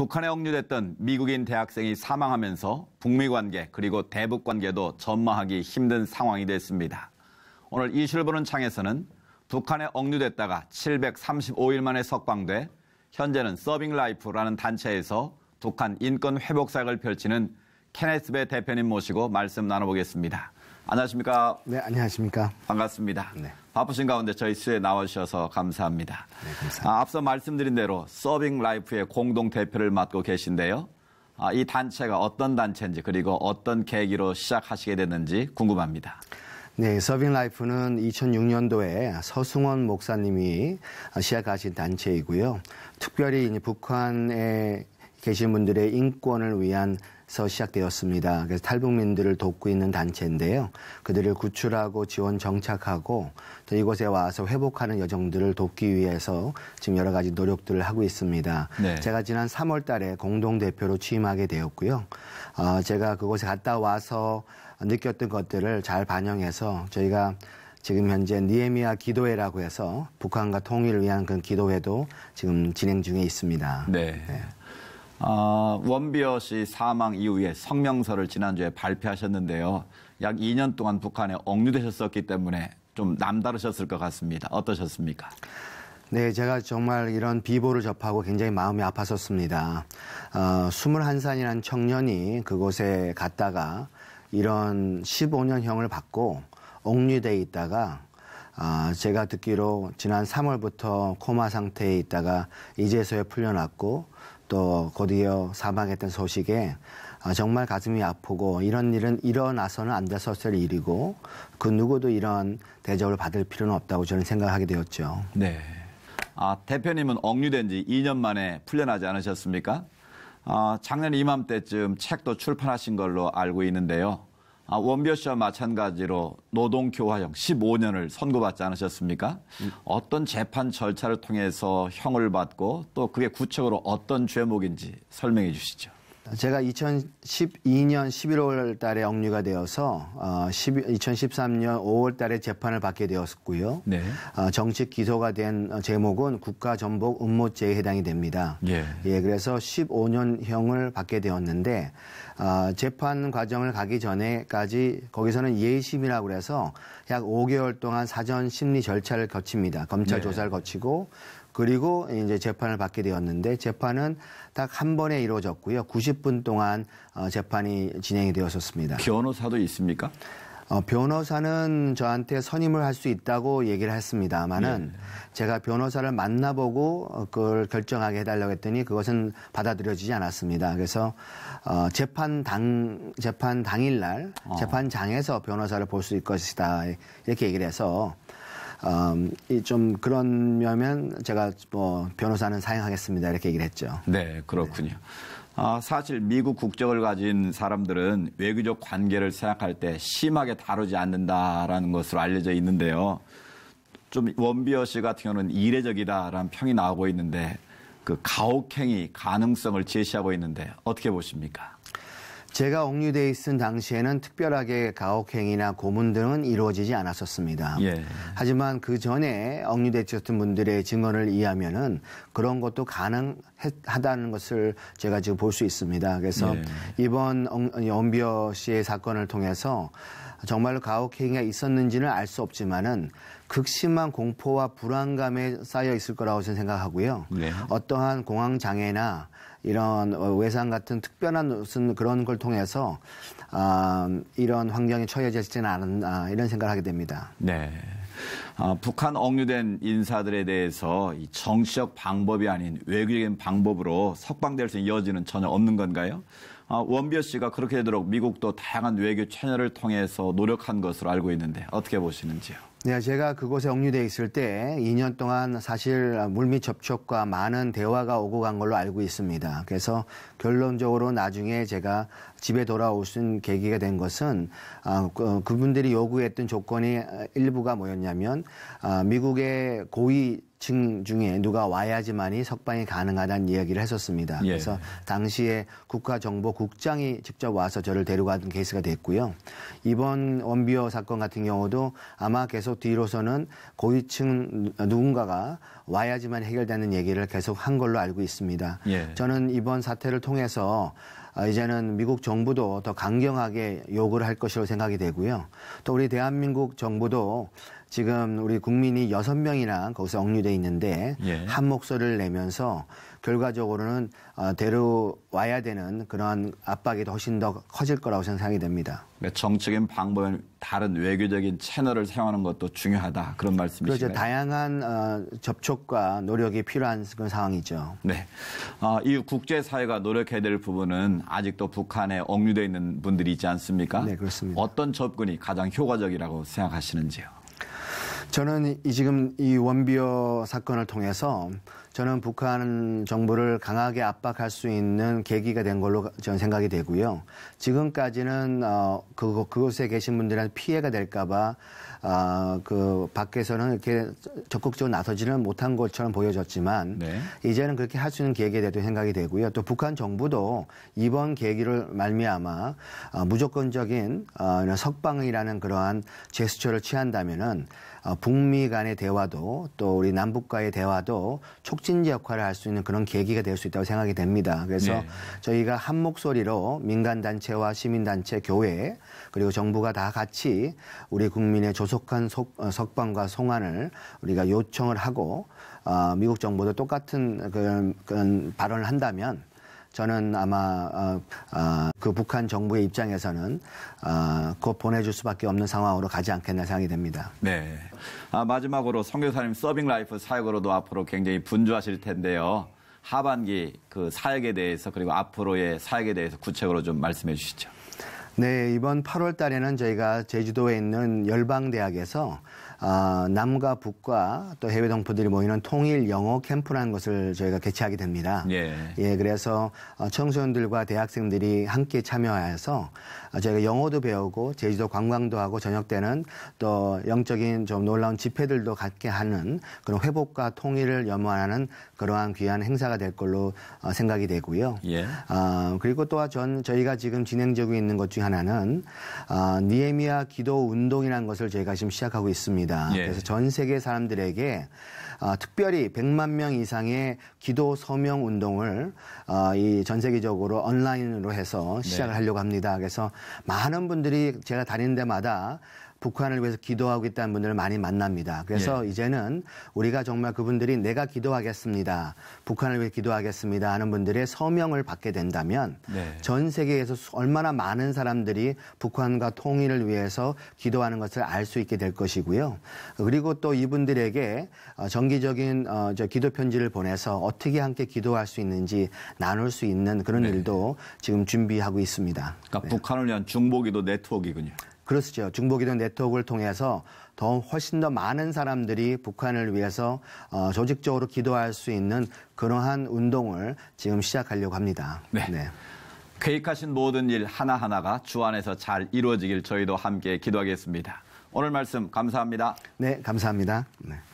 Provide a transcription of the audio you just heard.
북한에 억류됐던 미국인 대학생이 사망하면서 북미 관계 그리고 대북 관계도 전망하기 힘든 상황이 됐습니다. 오늘 이슈를 보는 창에서는 북한에 억류됐다가 735일 만에 석방돼 현재는 서빙 라이프라는 단체에서 북한 인권 회복 사역을 펼치는 케네스 베 대표님 모시고 말씀 나눠보겠습니다. 안녕하십니까? 네, 안녕하십니까? 반갑습니다. 네. 바쁘신 가운데 저희 수에 나와주셔서 감사합니다. 네, 감사합니다. 아, 앞서 말씀드린 대로 서빙 라이프의 공동 대표를 맡고 계신데요. 아, 이 단체가 어떤 단체인지 그리고 어떤 계기로 시작하시게 됐는지 궁금합니다. 네, 서빙 라이프는 2006년도에 서승원 목사님이 시작하신 단체이고요. 특별히 북한의 계신 분들의 인권을 위한 서 시작되었습니다. 그래서 탈북민들을 돕고 있는 단체인데요. 그들을 구출하고 지원 정착하고 또 이곳에 와서 회복하는 여정들을 돕기 위해서 지금 여러 가지 노력들을 하고 있습니다. 네. 제가 지난 3월 달에 공동 대표로 취임하게 되었고요. 어, 제가 그곳에 갔다 와서 느꼈던 것들을 잘 반영해서 저희가 지금 현재 니에미아 기도회라고 해서 북한과 통일을 위한 그 기도회도 지금 진행 중에 있습니다. 네. 네. 어, 원비어 씨 사망 이후에 성명서를 지난주에 발표하셨는데요. 약 2년 동안 북한에 억류되셨었기 때문에 좀 남다르셨을 것 같습니다. 어떠셨습니까? 네, 제가 정말 이런 비보를 접하고 굉장히 마음이 아팠었습니다. 어, 21살이란 청년이 그곳에 갔다가 이런 15년형을 받고 억류돼 있다가 아, 제가 듣기로 지난 3월부터 코마 상태에 있다가 이제서야 풀려났고 또 곧이어 사망했던 소식에 아, 정말 가슴이 아프고 이런 일은 일어나서는 안됐서쓸 일이고 그 누구도 이런 대접을 받을 필요는 없다고 저는 생각하게 되었죠. 네. 아, 대표님은 억류된 지 2년 만에 풀려나지 않으셨습니까? 아, 작년 이맘때쯤 책도 출판하신 걸로 알고 있는데요. 아, 원별 비 씨와 마찬가지로 노동교화형 15년을 선고받지 않으셨습니까? 음. 어떤 재판 절차를 통해서 형을 받고 또 그게 구체적으로 어떤 죄목인지 설명해 주시죠. 제가 2012년 11월 달에 억류가 되어서 어, 10, 2013년 5월 달에 재판을 받게 되었고요. 네. 어, 정식 기소가 된 제목은 국가 전복 음모죄에 해당이 됩니다. 예. 예 그래서 15년형을 받게 되었는데 어, 재판 과정을 가기 전에까지 거기서는 예심이라고 그래서 약 5개월 동안 사전 심리 절차를 거칩니다. 검찰 네. 조사를 거치고 그리고 이제 재판을 받게 되었는데 재판은 딱 한 번에 이루어졌고요. 90분 동안 어, 재판이 진행이 되었었습니다. 변호사도 있습니까? 어, 변호사는 저한테 선임을 할 수 있다고 얘기를 했습니다만은 예. 제가 변호사를 만나보고 어, 그걸 결정하게 해달라고 했더니 그것은 받아들여지지 않았습니다. 그래서 어, 재판 당 재판 당일날 어. 재판장에서 변호사를 볼 수 있을 것이다 이렇게 얘기를 해서 어, 이좀 그러면 제가 뭐 변호사는 사양하겠습니다 이렇게 얘기를 했죠. 네, 그렇군요. 네. 아, 사실 미국 국적을 가진 사람들은 외교적 관계를 생각할 때 심하게 다루지 않는다라는 것으로 알려져 있는데요. 좀 원비어 씨 같은 경우는 이례적이다라는 평이 나오고 있는데 그 가혹행위 가능성을 제시하고 있는데 어떻게 보십니까? 제가 억류돼 있은 당시에는 특별하게 가혹행위나 고문 등은 이루어지지 않았었습니다. 예. 하지만 그 전에 억류대 있었던 분들의 증언을 이해하면은 그런 것도 가능하다는 것을 제가 지금 볼 수 있습니다. 그래서 예. 이번 엄비어 씨의 사건을 통해서 정말로 가혹행위가 있었는지는 알 수 없지만은 극심한 공포와 불안감에 쌓여 있을 거라고 저는 생각하고요. 네. 어떠한 공황 장애나 이런 외상 같은 특별한 무슨 그런 걸 통해서 아, 이런 환경에 처해졌지는 않았나 이런 생각을 하게 됩니다. 네. 아, 북한 억류된 인사들에 대해서 이 정치적 방법이 아닌 외교적인 방법으로 석방될 수 있는 여지는 전혀 없는 건가요? 아, 원비어 씨가 그렇게 되도록 미국도 다양한 외교 참여을 통해서 노력한 것으로 알고 있는데 어떻게 보시는지요? 네, 제가 그곳에 억류돼 있을 때 2년 동안 사실 물밑 접촉과 많은 대화가 오고 간 걸로 알고 있습니다. 그래서 결론적으로 나중에 제가 집에 돌아올 수 있는 계기가 된 것은 아, 그, 분들이 요구했던 조건이 아, 일부가 뭐였냐면 아, 미국의 고위 층 중에 누가 와야지만이 석방이 가능하다는 이야기를 했었습니다. 예. 그래서 당시에 국가정보국장이 직접 와서 저를 데려가던 케이스가 됐고요. 이번 원비어 사건 같은 경우도 아마 계속 뒤로서는 고위층 누군가가 와야지만 해결되는 얘기를 계속 한 걸로 알고 있습니다. 예. 저는 이번 사태를 통해서 아, 이제는 미국 정부도 더 강경하게 요구를 할 것이라고 생각이 되고요. 또 우리 대한민국 정부도 지금 우리 국민이 여섯 명이나 거기서 억류돼 있는데 예. 한 목소리를 내면서 결과적으로는 어, 데려와야 되는 그러한 압박이 훨씬 더 커질 거라고 생각이 됩니다. 그러니까 정책적인 방법은 다른 외교적인 채널을 사용하는 것도 중요하다 그런 말씀이시죠. 그렇죠. 다양한 어, 접촉과 노력이 필요한 그런 상황이죠. 네. 어, 이 국제사회가 노력해야 될 부분은 아직도 북한에 억류되어 있는 분들이 있지 않습니까? 네, 그렇습니다. 어떤 접근이 가장 효과적이라고 생각하시는지요? 저는 이 지금 이 원비어 사건을 통해서 저는 북한 정부를 강하게 압박할 수 있는 계기가 된 걸로 저는 생각이 되고요. 지금까지는 어, 그, 그곳에 계신 분들한테 피해가 될까봐 어, 그 밖에서는 이렇게 적극적으로 나서지는 못한 것처럼 보여졌지만 네. 이제는 그렇게 할 수 있는 계기가 됐도 생각이 되고요. 또 북한 정부도 이번 계기를 말미암아 어, 무조건적인 어, 석방이라는 그러한 제스처를 취한다면은 어, 북미 간의 대화도 또 우리 남북과의 대화도 촉진 촉진제 역할을 할 수 있는 그런 계기가 될 수 있다고 생각이 됩니다. 그래서 네. 저희가 한 목소리로 민간단체와 시민단체, 교회 그리고 정부가 다 같이 우리 국민의 조속한 속, 어, 석방과 송환을 우리가 요청을 하고 어, 미국 정부도 똑같은 그런, 그런 발언을 한다면 저는 아마 어, 어, 그 북한 정부의 입장에서는 어, 곧 보내줄 수밖에 없는 상황으로 가지 않겠나 생각이 됩니다. 네. 아, 마지막으로 성교사님 서빙 라이프 사역으로도 앞으로 굉장히 분주하실 텐데요. 하반기 그 사역에 대해서 그리고 앞으로의 사역에 대해서 구체적으로 좀 말씀해 주시죠. 네, 이번 8월 달에는 저희가 제주도에 있는 열방대학에서 어, 남과 북과 또 해외 동포들이 모이는 통일 영어 캠프라는 것을 저희가 개최하게 됩니다. 예. 예 그래서 어, 청소년들과 대학생들이 함께 참여하여서 어, 저희가 영어도 배우고 제주도 관광도 하고 저녁 때는 또 영적인 좀 놀라운 집회들도 갖게 하는 그런 회복과 통일을 염원하는 그러한 귀한 행사가 될 걸로 어, 생각이 되고요. 예. 어, 그리고 또한 전 저희가 지금 진행 되고 있는 것 중 하나는 어, 니에미아 기도 운동이라는 것을 저희가 지금 시작하고 있습니다. 있습니다. 예. 그래서 전 세계 사람들에게 어, 특별히 100만 명 이상의 기도 서명 운동을 어, 이전 세계적으로 온라인으로 해서 시작을 네. 하려고 합니다. 그래서 많은 분들이 제가 다니는 데마다 북한을 위해서 기도하고 있다는 분들을 많이 만납니다. 그래서 예. 이제는 우리가 정말 그분들이 내가 기도하겠습니다. 북한을 위해 기도하겠습니다 하는 분들의 서명을 받게 된다면 네. 전 세계에서 얼마나 많은 사람들이 북한과 통일을 위해서 기도하는 것을 알 수 있게 될 것이고요. 그리고 또 이분들에게 어, 정기적인 어, 기도 편지를 보내서 어떻게 함께 기도할 수 있는지 나눌 수 있는 그런 네. 일도 지금 준비하고 있습니다. 그러니까 네. 북한을 위한 중보기도 네트워크이군요. 그렇죠. 중복이도 네트워크를 통해서 더 훨씬 더 많은 사람들이 북한을 위해서 어, 조직적으로 기도할 수 있는 그러한 운동을 지금 시작하려고 합니다. 네. 네. 계획하신 모든 일 하나하나가 주 안에서 잘 이루어지길 저희도 함께 기도하겠습니다. 오늘 말씀 감사합니다. 네, 감사합니다. 네.